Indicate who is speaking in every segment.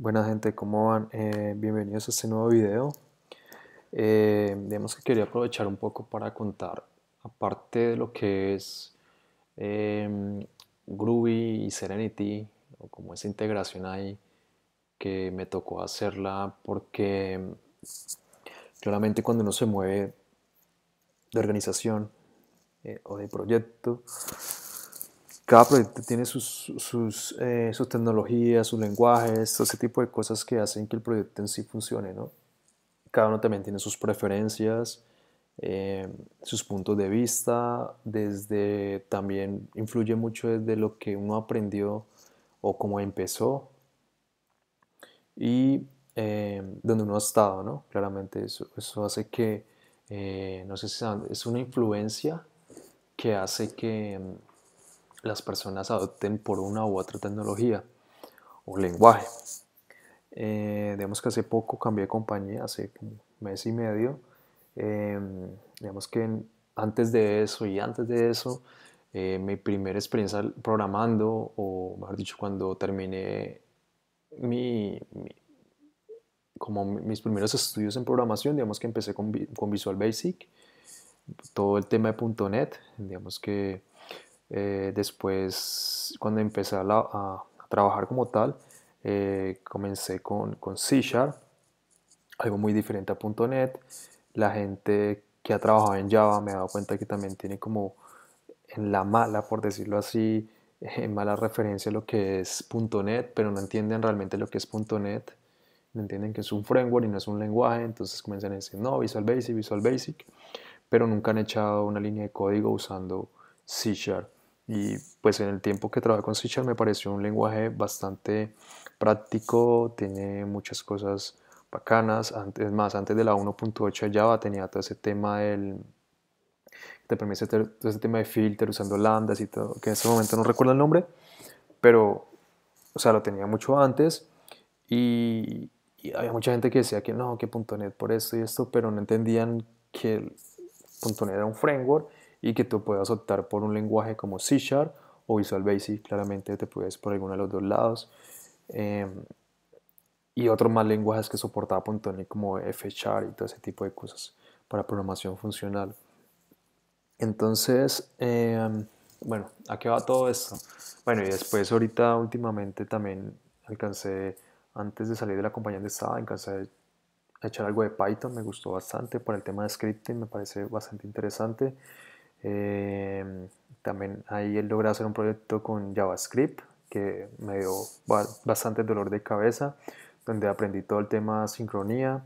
Speaker 1: Buenas gente, ¿cómo van? Eh, bienvenidos a este nuevo video. Eh, digamos que quería aprovechar un poco para contar, aparte de lo que es em, Groovy y Serenity, o como esa integración ahí, que me tocó hacerla porque claramente cuando uno se mueve de organización eh, o de proyecto, cada proyecto tiene sus, sus, eh, sus tecnologías, sus lenguajes, todo ese tipo de cosas que hacen que el proyecto en sí funcione, ¿no? Cada uno también tiene sus preferencias, eh, sus puntos de vista, desde también influye mucho desde lo que uno aprendió o cómo empezó y eh, donde uno ha estado, ¿no? Claramente eso, eso hace que, no sé si saben, es una influencia que hace que las personas adopten por una u otra tecnología o lenguaje. Eh, digamos que hace poco cambié de compañía, hace un mes y medio. Em, digamos que antes de eso y antes de eso, eh, mi primera experiencia programando, o mejor dicho, cuando terminé como mis primeros estudios en programación, digamos que empecé con, con Visual Basic, todo el tema de .NET, digamos que eh, después, cuando empecé a, trabajar como tal, eh, comencé con, con C Sharp, algo muy diferente a .NET. La gente que ha trabajado en Java me ha dado cuenta que también tiene como en la mala, por decirlo así, en mala referencia lo que es .NET, pero no entienden realmente lo que es .NET. No entienden que es un framework y no es un lenguaje, entonces comienzan a decir, no, Visual Basic, Visual Basic, pero nunca han echado una línea de código usando C Sharp. Y pues en el tiempo que trabajé con C me pareció un lenguaje bastante práctico, tiene muchas cosas bacanas. Antes más, antes de la 1.8 Java tenía todo ese tema del te permite hacer todo ese tema de filter usando lambdas y todo, que en ese momento no recuerdo el nombre, pero, o sea, lo tenía mucho antes y, y había mucha gente que decía que no, que .NET por esto y esto, pero no entendían que .NET era un framework y que tú puedas optar por un lenguaje como C Sharp o Visual Basic, claramente te puedes por alguno de los dos lados. Em, y otros más lenguajes que soportaba Pontoni como F Sharp y todo ese tipo de cosas para programación funcional. Entonces, em, bueno, ¿a qué va todo esto? Bueno, y después ahorita últimamente también alcancé, antes de salir de la compañía donde estaba, alcancé a echar algo de Python, me gustó bastante por el tema de scripting, me parece bastante interesante. Em, también ahí logré hacer un proyecto con JavaScript que me dio bastante dolor de cabeza, donde aprendí todo el tema sincronía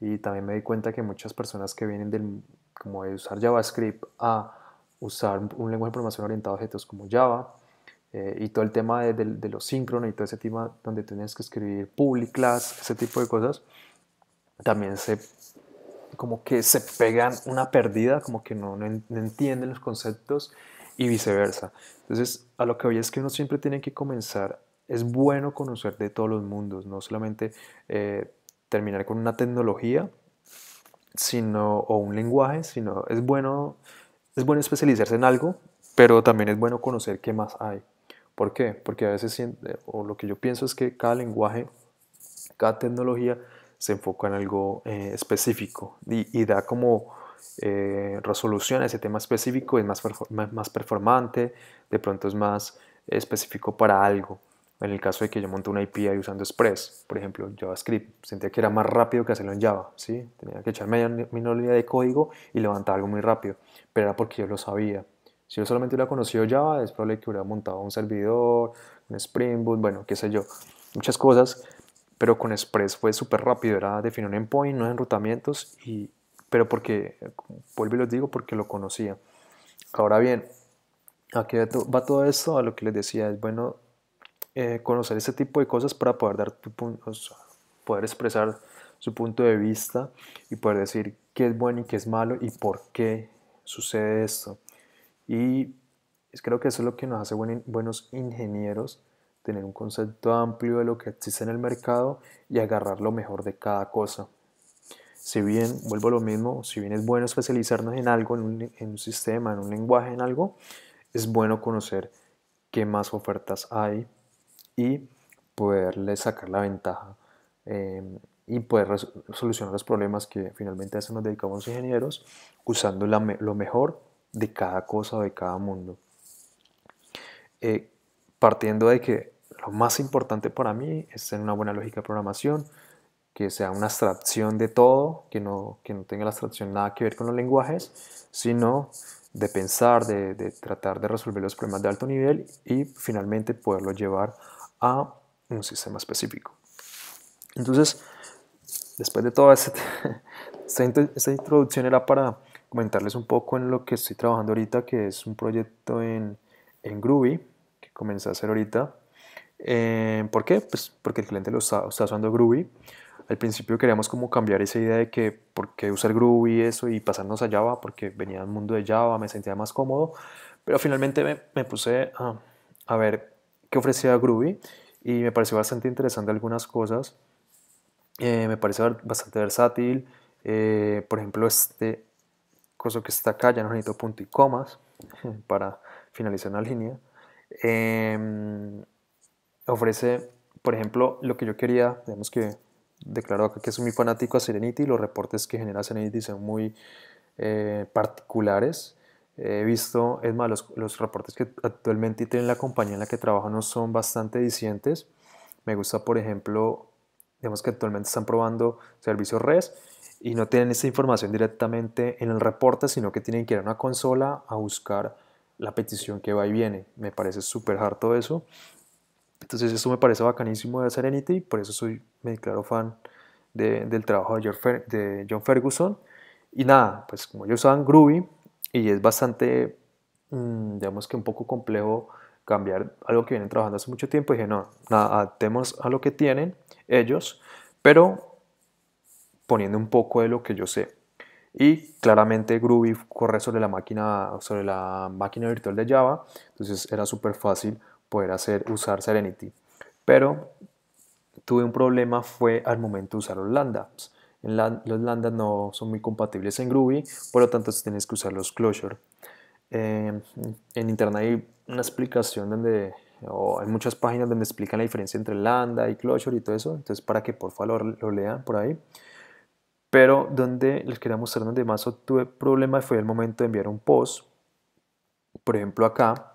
Speaker 1: y también me di cuenta que muchas personas que vienen del, como de usar JavaScript a usar un lenguaje de programación orientado a objetos como Java eh, y todo el tema de, de, de los y todo ese tema donde tienes que escribir public class, ese tipo de cosas, también se como que se pegan una pérdida, como que no, entienden los conceptos y viceversa. Entonces, a lo que voy es que uno siempre tiene que comenzar. Es bueno conocer de todos los mundos, no solamente eh, terminar con una tecnología sino, o un lenguaje, sino es bueno, es bueno especializarse en algo, pero también es bueno conocer qué más hay. ¿Por qué? Porque a veces, o lo que yo pienso es que cada lenguaje, cada tecnología se enfoca en algo eh, específico y, da como eh, resolución a ese tema específico, es más, más performante, de pronto es más específico para algo. En el caso de que yo monte una API usando Express, por ejemplo, JavaScript, sentía que era más rápido que hacerlo en Java, ¿sí? Tenía que echarme una línea de código y levantar algo muy rápido, pero era porque yo lo sabía. Si yo solamente hubiera conocido Java, es probable que hubiera montado un servidor, un Spring Boot, bueno, qué sé yo, muchas cosas pero con Express fue súper rápido, era definir un endpoint, no enrutamientos, y, pero porque, vuelvo y los digo, porque lo conocía. Ahora bien, aquí va todo esto a lo que les decía, es bueno eh, conocer este tipo de cosas para poder dar tu poder expresar su punto de vista y poder decir qué es bueno y qué es malo y por qué sucede esto. Y creo que eso es lo que nos hace buenos ingenieros tener un concepto amplio de lo que existe en el mercado y agarrar lo mejor de cada cosa. Si bien, vuelvo a lo mismo, si bien es bueno especializarnos en algo, en un, sistema, en un lenguaje, en algo, es bueno conocer qué más ofertas hay y poderle sacar la ventaja em, y poder solucionar los problemas que finalmente a eso nos dedicamos los ingenieros usando lo mejor de cada cosa, de cada mundo. Eh, partiendo de que lo más importante para mí es tener una buena lógica de programación, que sea una abstracción de todo, que no, que no tenga la abstracción nada que ver con los lenguajes, sino de pensar, de, de tratar de resolver los problemas de alto nivel y finalmente poderlo llevar a un sistema específico. Entonces, después de toda este, esta, esta introducción era para comentarles un poco en lo que estoy trabajando ahorita, que es un proyecto en, en Groovy, que comencé a hacer ahorita, eh, ¿Por qué? Pues porque el cliente lo está, usando Groovy. Al principio queríamos como cambiar esa idea de que por qué usar Groovy y eso y pasarnos a Java, porque venía del mundo de Java, me sentía más cómodo, pero finalmente me, puse a, ver qué ofrecía Groovy y me pareció bastante interesante algunas cosas. Eh, me pareció bastante versátil, eh, por ejemplo, este cosa que está acá, ya no necesito punto y comas para finalizar una línea. Em, ofrece, por ejemplo, lo que yo quería, digamos que declaro acá que soy muy fanático a Serenity los reportes que genera Serenity son muy eh, particulares. He visto, es más, los, reportes que actualmente tiene la compañía en la que trabajo no son bastante dicientes. Me gusta, por ejemplo, digamos que actualmente están probando servicios REST y no tienen esta información directamente en el reporte, sino que tienen que ir a una consola a buscar la petición que va y viene. Me parece súper harto eso. Entonces eso me parece bacanísimo de Serenity por eso soy, me claro fan de, del trabajo de John Ferguson. Y nada, pues como ellos usaban Groovy, y es bastante, mm, digamos que un poco complejo cambiar algo que vienen trabajando hace mucho tiempo. dije, no, nada, adaptemos a lo que tienen ellos, pero poniendo un poco de lo que yo sé. Y claramente Groovy corre sobre la máquina, sobre la máquina virtual de Java, entonces era súper fácil poder hacer, usar Serenity. Pero tuve un problema fue al momento de usar los lambda, los lambda no son muy compatibles en Groovy, por lo tanto tienes que usar los closure. Eh, en internet hay una explicación donde, hay muchas páginas donde explican la diferencia entre lambda y closure y todo eso, entonces para que por favor lo, lean por ahí. Pero donde les quería mostrar donde más tuve problema fue el momento de enviar un post. Por ejemplo acá,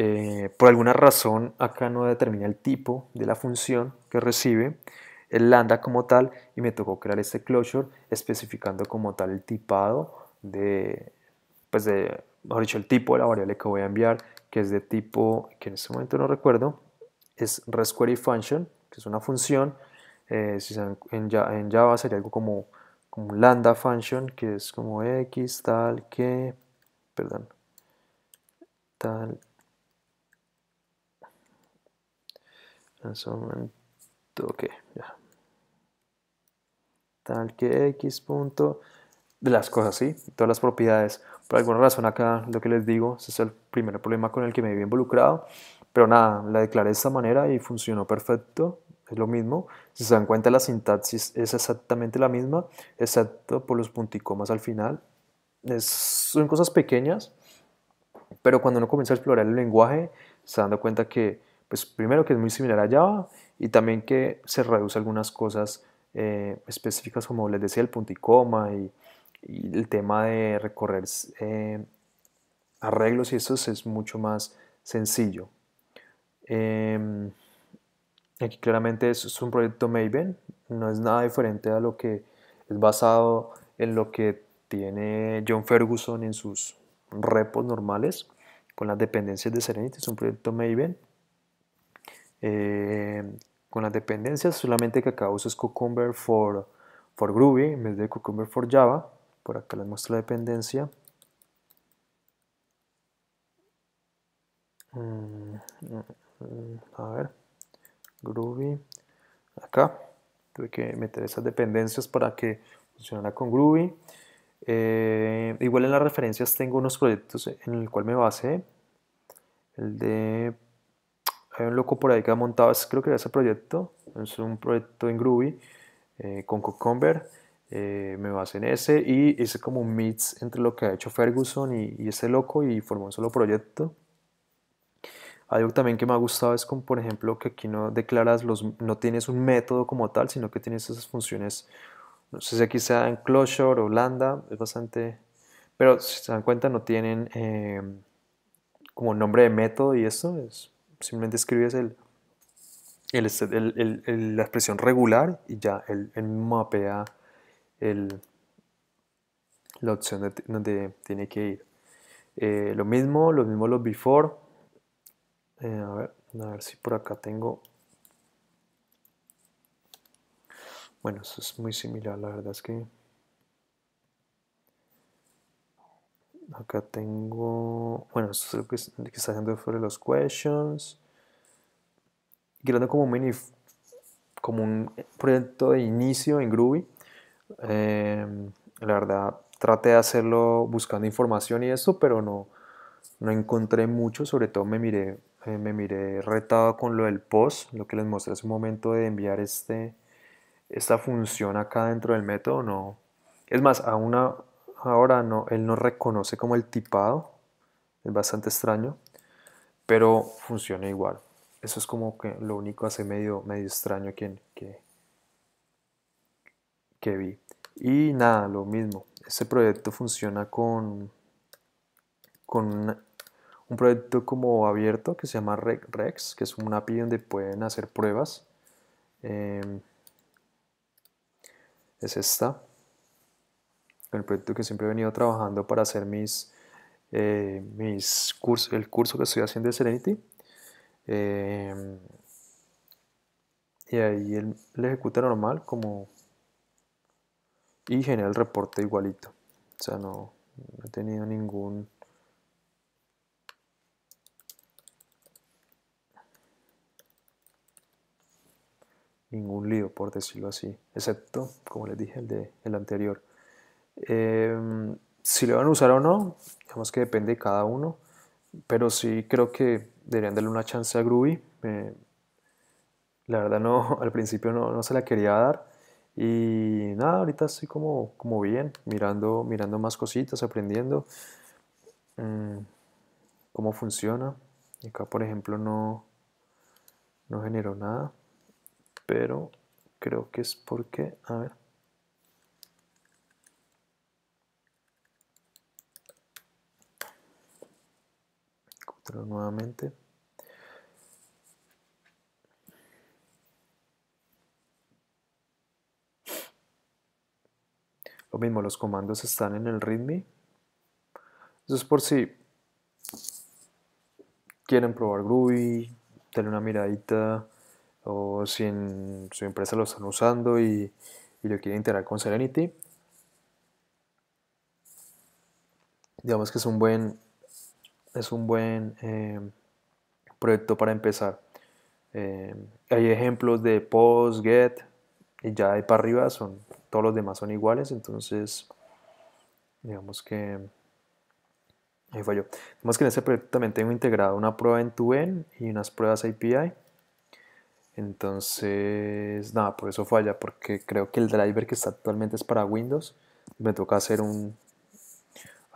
Speaker 1: eh, por alguna razón acá no determina el tipo de la función que recibe el lambda como tal y me tocó crear este closure especificando como tal el tipado de, pues de, mejor dicho, el tipo de la variable que voy a enviar que es de tipo, que en este momento no recuerdo, es resquery function, que es una función, eh, en, Java sería algo como, como lambda function, que es como x tal que, perdón, tal En ese momento, Tal que x punto de las cosas, ¿sí? Todas las propiedades. Por alguna razón acá, lo que les digo, ese es el primer problema con el que me he involucrado. Pero nada, la declaré de esta manera y funcionó perfecto. Es lo mismo. Si se dan cuenta, la sintaxis es exactamente la misma, excepto por los punticomas al final. son cosas pequeñas, pero cuando uno comienza a explorar el lenguaje, se dan cuenta que pues primero que es muy similar a Java y también que se reduce algunas cosas eh, específicas como les decía el punto y coma y, el tema de recorrer eh, arreglos y eso es mucho más sencillo. Em, aquí claramente es un proyecto Maven, no es nada diferente a lo que es basado en lo que tiene John Ferguson en sus repos normales con las dependencias de Serenity, es un proyecto Maven eh, con las dependencias solamente que acá uso es Cucumber for, for Groovy en vez de Cucumber for Java. Por acá les muestro la dependencia. Mm, mm, mm, a ver, Groovy, acá tuve que meter esas dependencias para que funcionara con Groovy. Eh, igual en las referencias tengo unos proyectos en el cual me base el de hay un loco por ahí que ha montado, creo que era ese proyecto, es un proyecto en Groovy eh, con Cucumber. Eh, me basé en ese y hice como un mix entre lo que ha hecho Ferguson y, ese loco y formó un solo proyecto. Algo también que me ha gustado es como, por ejemplo, que aquí no declaras los, no tienes un método como tal, sino que tienes esas funciones. No sé si aquí sea en Closure o Lambda, es bastante. Pero si se dan cuenta, no tienen eh, como nombre de método y eso. Es simplemente escribes este, el, la expresión regular y ya él, mapea la opción donde tiene que ir. Eh, lo mismo, lo mismo los before. Eh, a, ver, a ver si por acá tengo. Bueno, eso es muy similar, la verdad es que acá tengo, bueno, esto es lo que, está haciendo sobre los questions, creando como un mini, como un proyecto de inicio en Groovy. Em, la verdad, traté de hacerlo buscando información y eso, pero no, no encontré mucho, sobre todo me miré, eh, me miré retado con lo del post, lo que les mostré hace un momento de enviar este, esta función acá dentro del método, no. Es más, a una, ahora no, él no reconoce como el tipado, es bastante extraño, pero funciona igual. Eso es como que lo único hace medio, medio extraño que, que, vi. Y nada, lo mismo. Este proyecto funciona con, con un proyecto como abierto que se llama Rex, que es un API donde pueden hacer pruebas. Em, es esta el proyecto que siempre he venido trabajando para hacer mis, eh, mis cursos, el curso que estoy haciendo de Serenity. Eh, y ahí él le ejecuta normal como y genera el reporte igualito. O sea, no, no he tenido ningún... ningún lío por decirlo así, excepto, como les dije, el de el anterior. Em, si lo van a usar o no, digamos que depende de cada uno, pero sí creo que deberían darle una chance a Groovy. la verdad no, al principio no, se la quería dar y nada, ahorita estoy como, como bien, mirando, mirando más cositas, aprendiendo mm, cómo funciona. Acá por ejemplo no, no generó nada, pero creo que es porque, a ver, nuevamente. Lo mismo, los comandos están en el README. Eso es por si quieren probar Groovy, tener una miradita, o si en su empresa lo están usando y, y lo quieren integrar con Serenity. Digamos que es un buen, es un buen eh, proyecto para empezar. Eh, hay ejemplos de post, get, y ya hay para arriba son, todos los demás son iguales, entonces digamos que ahí falló. más que en ese proyecto también tengo integrado una prueba en tu y unas pruebas API. Entonces, nada, por eso falla, porque creo que el driver que está actualmente es para Windows. Me toca hacer un,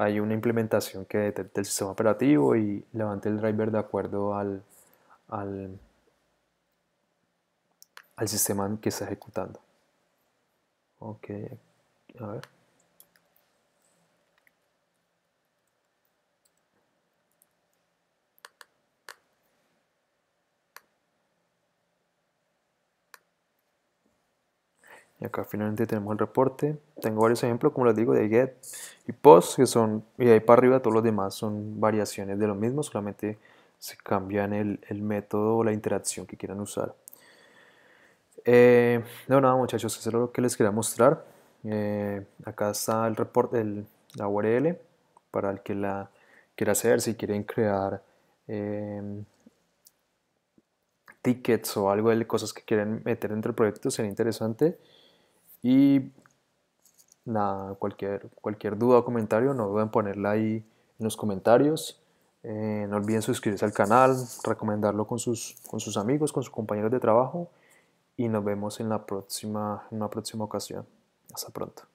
Speaker 1: hay una implementación que detecte el sistema operativo y levante el driver de acuerdo al, al, al sistema que está ejecutando. Ok, a ver. Y acá finalmente tenemos el reporte. Tengo varios ejemplos, como les digo, de get y post, que son, y ahí para arriba todos los demás son variaciones de lo mismo, solamente se cambian el, método o la interacción que quieran usar. no, eh, nada muchachos, eso es lo que les quería mostrar. Eh, acá está el reporte, la URL para el que la quiera hacer, si quieren crear em, tickets o algo de cosas que quieren meter entre del proyecto, sería interesante. Y cualquier, cualquier duda o comentario, no duden ponerla ahí en los comentarios. Eh, no olviden suscribirse al canal, recomendarlo con sus, con sus amigos, con sus compañeros de trabajo. Y nos vemos en la próxima, en una próxima ocasión. Hasta pronto.